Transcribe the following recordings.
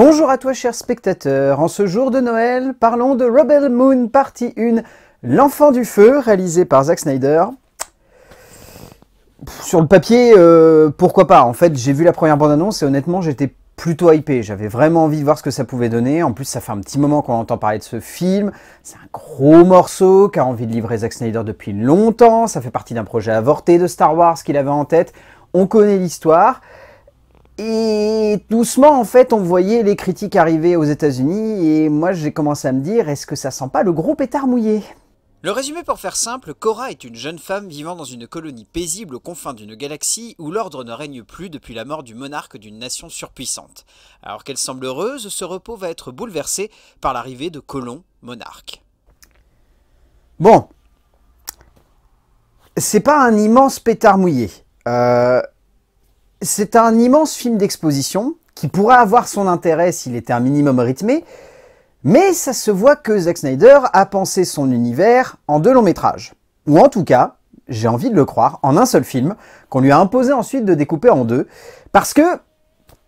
Bonjour à toi chers spectateurs, en ce jour de Noël, parlons de Rebel Moon partie 1, L'enfant du feu, réalisé par Zack Snyder. Sur le papier, euh, pourquoi pas, en fait j'ai vu la première bande-annonce et honnêtement j'étais plutôt hypé, j'avais vraiment envie de voir ce que ça pouvait donner, en plus ça fait un petit moment qu'on entend parler de ce film, c'est un gros morceau qu'a envie de livrer Zack Snyder depuis longtemps, ça fait partie d'un projet avorté de Star Wars qu'il avait en tête, on connaît l'histoire, et doucement, en fait, on voyait les critiques arriver aux États-Unis et moi j'ai commencé à me dire est-ce que ça sent pas le gros pétard mouillé le résumé pour faire simple, Cora est une jeune femme vivant dans une colonie paisible aux confins d'une galaxie où l'ordre ne règne plus depuis la mort du monarque d'une nation surpuissante. Alors qu'elle semble heureuse, ce repos va être bouleversé par l'arrivée de colons monarque. Bon, c'est pas un immense pétard mouillé. Euh, c'est un immense film d'exposition qui pourrait avoir son intérêt s'il était un minimum rythmé, mais ça se voit que Zack Snyder a pensé son univers en deux longs métrages. Ou en tout cas, j'ai envie de le croire, en un seul film, qu'on lui a imposé ensuite de découper en deux, parce que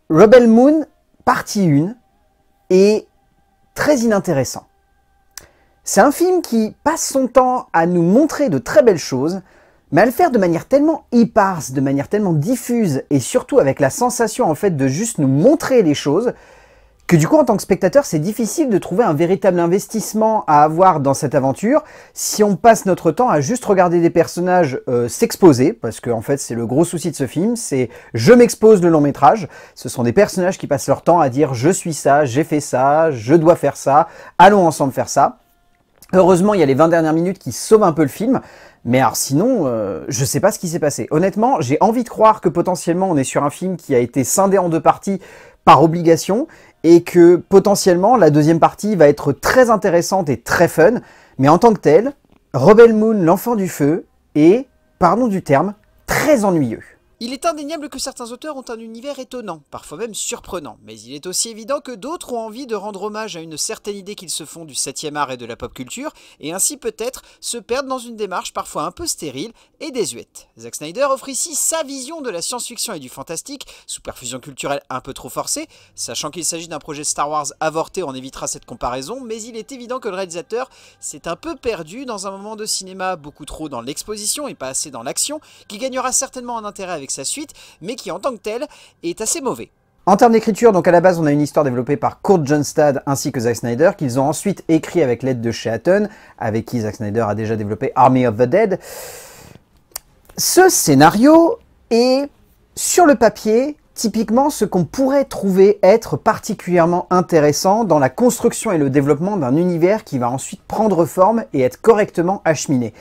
Rebel Moon, partie 1, est très inintéressant. C'est un film qui passe son temps à nous montrer de très belles choses, mais à le faire de manière tellement éparse, de manière tellement diffuse, et surtout avec la sensation en fait de juste nous montrer les choses, que du coup en tant que spectateur c'est difficile de trouver un véritable investissement à avoir dans cette aventure si on passe notre temps à juste regarder des personnages euh, s'exposer parce que en fait c'est le gros souci de ce film c'est je m'expose le long métrage ce sont des personnages qui passent leur temps à dire je suis ça j'ai fait ça je dois faire ça allons ensemble faire ça Heureusement, il y a les 20 dernières minutes qui sauvent un peu le film, mais alors sinon, je euh, je sais pas ce qui s'est passé. Honnêtement, j'ai envie de croire que potentiellement on est sur un film qui a été scindé en deux parties par obligation, et que potentiellement la deuxième partie va être très intéressante et très fun, mais en tant que tel, Rebel Moon, l'enfant du feu, est, pardon du terme, très ennuyeux. Il est indéniable que certains auteurs ont un univers étonnant, parfois même surprenant, mais il est aussi évident que d'autres ont envie de rendre hommage à une certaine idée qu'ils se font du 7e art et de la pop culture, et ainsi peut-être se perdre dans une démarche parfois un peu stérile et désuète. Zack Snyder offre ici sa vision de la science-fiction et du fantastique, sous perfusion culturelle un peu trop forcée, sachant qu'il s'agit d'un projet Star Wars avorté, on évitera cette comparaison, mais il est évident que le réalisateur s'est un peu perdu dans un moment de cinéma beaucoup trop dans l'exposition et pas assez dans l'action, qui gagnera certainement un intérêt avec sa suite, mais qui en tant que tel est assez mauvais. En termes d'écriture, donc à la base, on a une histoire développée par Kurt Johnstad ainsi que Zack Snyder, qu'ils ont ensuite écrit avec l'aide de Sheaton, avec qui Zack Snyder a déjà développé Army of the Dead. Ce scénario est, sur le papier, typiquement ce qu'on pourrait trouver être particulièrement intéressant dans la construction et le développement d'un univers qui va ensuite prendre forme et être correctement acheminé.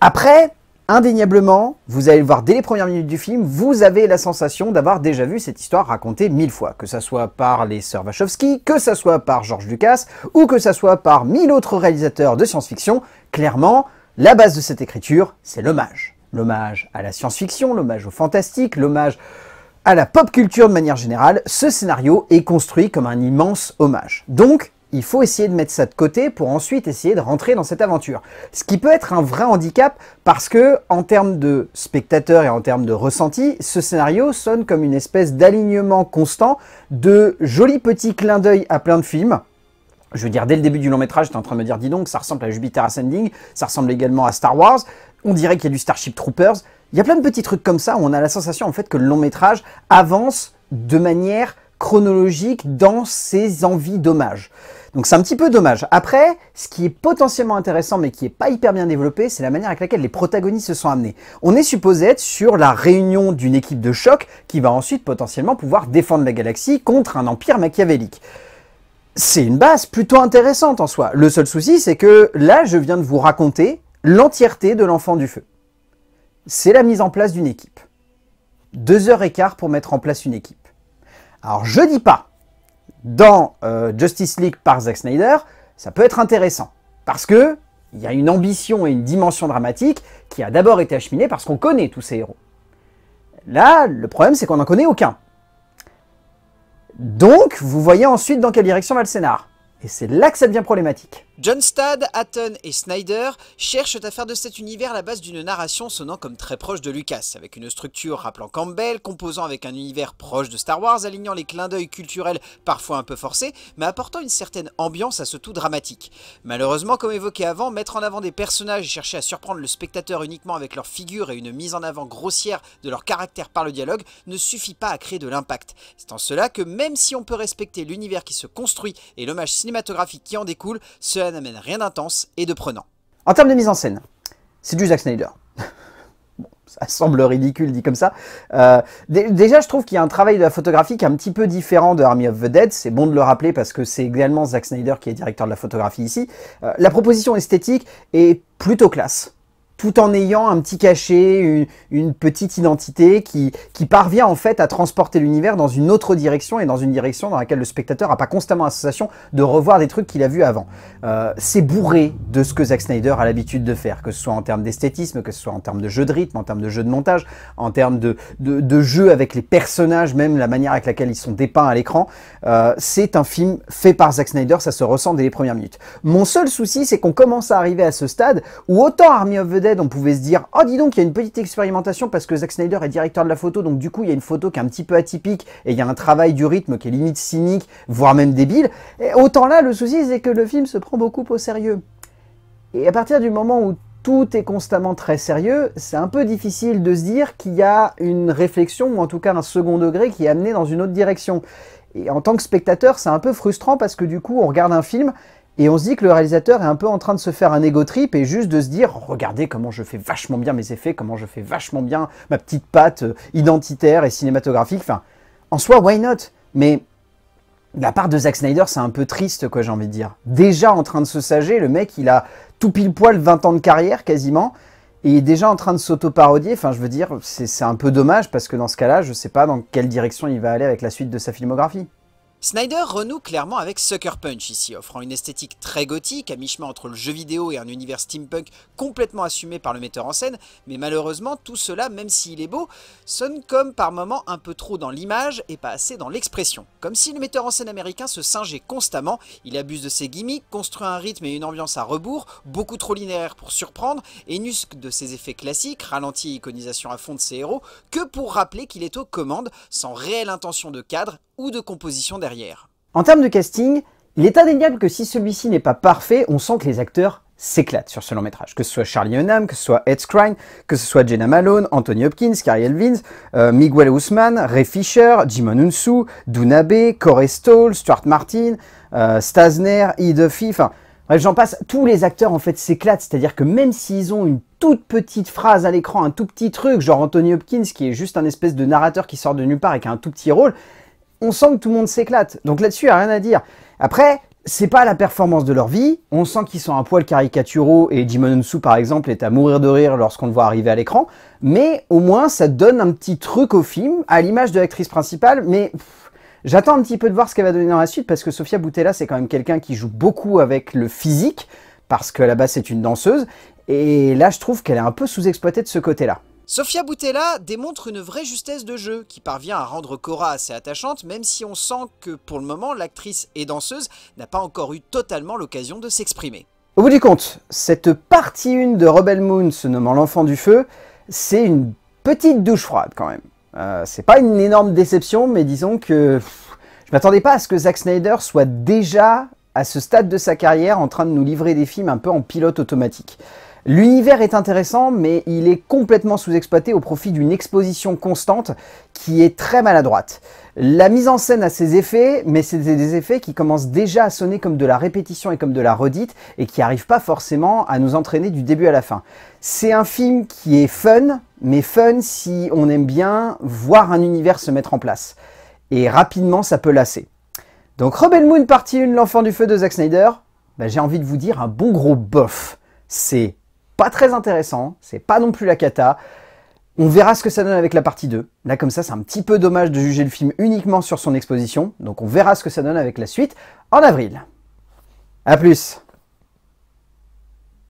Après, indéniablement, vous allez le voir dès les premières minutes du film, vous avez la sensation d'avoir déjà vu cette histoire racontée mille fois, que ce soit par les sœurs Wachowski, que ce soit par George Lucas, ou que ce soit par mille autres réalisateurs de science-fiction, clairement, la base de cette écriture, c'est l'hommage. L'hommage à la science-fiction, l'hommage au fantastique, l'hommage à la pop culture de manière générale, ce scénario est construit comme un immense hommage. Donc, il faut essayer de mettre ça de côté pour ensuite essayer de rentrer dans cette aventure. Ce qui peut être un vrai handicap parce que, en termes de spectateurs et en termes de ressenti, ce scénario sonne comme une espèce d'alignement constant de jolis petits clins d'œil à plein de films. Je veux dire, dès le début du long métrage, j'étais en train de me dire, dis donc, ça ressemble à Jupiter Ascending, ça ressemble également à Star Wars, on dirait qu'il y a du Starship Troopers. Il y a plein de petits trucs comme ça où on a la sensation en fait que le long métrage avance de manière chronologique dans ses envies d'hommage. Donc c'est un petit peu dommage. Après, ce qui est potentiellement intéressant mais qui n'est pas hyper bien développé, c'est la manière avec laquelle les protagonistes se sont amenés. On est supposé être sur la réunion d'une équipe de choc qui va ensuite potentiellement pouvoir défendre la galaxie contre un empire machiavélique c'est une base plutôt intéressante en soi. Le seul souci, c'est que là, je viens de vous raconter l'entièreté de l'enfant du feu. C'est la mise en place d'une équipe. Deux heures et quart pour mettre en place une équipe. Alors, je dis pas dans euh, Justice League par Zack Snyder, ça peut être intéressant. Parce que il y a une ambition et une dimension dramatique qui a d'abord été acheminée parce qu'on connaît tous ces héros. Là, le problème, c'est qu'on n'en connaît aucun. Donc, vous voyez ensuite dans quelle direction va le scénar. Et c'est là que ça devient problématique. Stad, Hatton et Snyder cherchent à faire de cet univers la base d'une narration sonnant comme très proche de Lucas, avec une structure rappelant Campbell, composant avec un univers proche de Star Wars, alignant les clins d'œil culturels parfois un peu forcés, mais apportant une certaine ambiance à ce tout dramatique. Malheureusement, comme évoqué avant, mettre en avant des personnages et chercher à surprendre le spectateur uniquement avec leur figure et une mise en avant grossière de leur caractère par le dialogue ne suffit pas à créer de l'impact. C'est en cela que même si on peut respecter l'univers qui se construit et l'hommage cinématographique qui en découle, cela n'amène rien d'intense et de prenant. En termes de mise en scène, c'est du Zack Snyder. bon, ça semble ridicule dit comme ça. Euh, déjà, je trouve qu'il y a un travail de la photographie qui est un petit peu différent de Army of the Dead. C'est bon de le rappeler parce que c'est également Zack Snyder qui est directeur de la photographie ici. Euh, la proposition esthétique est plutôt classe tout en ayant un petit cachet, une, petite identité qui, qui, parvient en fait à transporter l'univers dans une autre direction et dans une direction dans laquelle le spectateur n'a pas constamment la sensation de revoir des trucs qu'il a vus avant. Euh, c'est bourré de ce que Zack Snyder a l'habitude de faire, que ce soit en termes d'esthétisme, que ce soit en termes de jeu de rythme, en termes de jeu de montage, en termes de, de, de jeu avec les personnages, même la manière avec laquelle ils sont dépeints à l'écran. Euh, c'est un film fait par Zack Snyder, ça se ressent dès les premières minutes. Mon seul souci, c'est qu'on commence à arriver à ce stade où autant Army of the Dead on pouvait se dire Oh, dis donc, il y a une petite expérimentation parce que Zack Snyder est directeur de la photo, donc du coup, il y a une photo qui est un petit peu atypique et il y a un travail du rythme qui est limite cynique, voire même débile. Et autant là, le souci, c'est que le film se prend beaucoup au sérieux. Et à partir du moment où tout est constamment très sérieux, c'est un peu difficile de se dire qu'il y a une réflexion, ou en tout cas un second degré, qui est amené dans une autre direction. Et en tant que spectateur, c'est un peu frustrant parce que du coup, on regarde un film et on se dit que le réalisateur est un peu en train de se faire un ego trip et juste de se dire oh, regardez comment je fais vachement bien mes effets, comment je fais vachement bien ma petite patte euh, identitaire et cinématographique. Enfin, en soi, why not Mais la part de Zack Snyder, c'est un peu triste, quoi, j'ai envie de dire. Déjà en train de se sager, le mec, il a tout pile poil 20 ans de carrière quasiment, et il est déjà en train de s'auto-parodier. Enfin, je veux dire, c'est un peu dommage parce que dans ce cas-là, je sais pas dans quelle direction il va aller avec la suite de sa filmographie. Snyder renoue clairement avec Sucker Punch ici, offrant une esthétique très gothique, à mi-chemin entre le jeu vidéo et un univers steampunk complètement assumé par le metteur en scène, mais malheureusement tout cela, même s'il est beau, sonne comme par moments un peu trop dans l'image et pas assez dans l'expression. Comme si le metteur en scène américain se singeait constamment, il abuse de ses gimmicks, construit un rythme et une ambiance à rebours, beaucoup trop linéaire pour surprendre, et nusque de ses effets classiques, ralenti et iconisation à fond de ses héros, que pour rappeler qu'il est aux commandes, sans réelle intention de cadre ou de composition derrière. En termes de casting, il est indéniable que si celui-ci n'est pas parfait, on sent que les acteurs s'éclatent sur ce long métrage. Que ce soit Charlie Hunnam, que ce soit Ed Skrein, que ce soit Jenna Malone, Anthony Hopkins, Carrie Elvins, euh, Miguel Ousmane, Ray Fisher, Jimon Unsu, Dunabe, Corey Stoll, Stuart Martin, euh, Stasner, E. Duffy, enfin bref j'en passe, tous les acteurs en fait s'éclatent, c'est-à-dire que même s'ils ont une toute petite phrase à l'écran, un tout petit truc, genre Anthony Hopkins qui est juste un espèce de narrateur qui sort de nulle part et qui a un tout petit rôle, on sent que tout le monde s'éclate. Donc là-dessus, il n'y a rien à dire. Après, c'est pas la performance de leur vie. On sent qu'ils sont un poil caricaturaux et Jimon par exemple, est à mourir de rire lorsqu'on le voit arriver à l'écran. Mais au moins, ça donne un petit truc au film, à l'image de l'actrice principale. Mais j'attends un petit peu de voir ce qu'elle va donner dans la suite parce que Sofia Boutella, c'est quand même quelqu'un qui joue beaucoup avec le physique parce que là base, c'est une danseuse. Et là, je trouve qu'elle est un peu sous-exploitée de ce côté-là. Sofia Boutella démontre une vraie justesse de jeu, qui parvient à rendre Cora assez attachante, même si on sent que pour le moment l'actrice et danseuse n'a pas encore eu totalement l'occasion de s'exprimer. Au bout du compte, cette partie 1 de Rebel Moon se nommant l'enfant du feu, c'est une petite douche froide quand même. Euh, c'est pas une énorme déception, mais disons que je m'attendais pas à ce que Zack Snyder soit déjà à ce stade de sa carrière en train de nous livrer des films un peu en pilote automatique. L'univers est intéressant, mais il est complètement sous-exploité au profit d'une exposition constante qui est très maladroite. La mise en scène a ses effets, mais c'est des effets qui commencent déjà à sonner comme de la répétition et comme de la redite, et qui n'arrivent pas forcément à nous entraîner du début à la fin. C'est un film qui est fun, mais fun si on aime bien voir un univers se mettre en place. Et rapidement, ça peut lasser. Donc Rebel Moon partie 1, l'enfant du feu de Zack Snyder, ben, j'ai envie de vous dire un bon gros bof. C'est pas très intéressant, c'est pas non plus la cata. On verra ce que ça donne avec la partie 2. Là, comme ça, c'est un petit peu dommage de juger le film uniquement sur son exposition, donc on verra ce que ça donne avec la suite en avril. à plus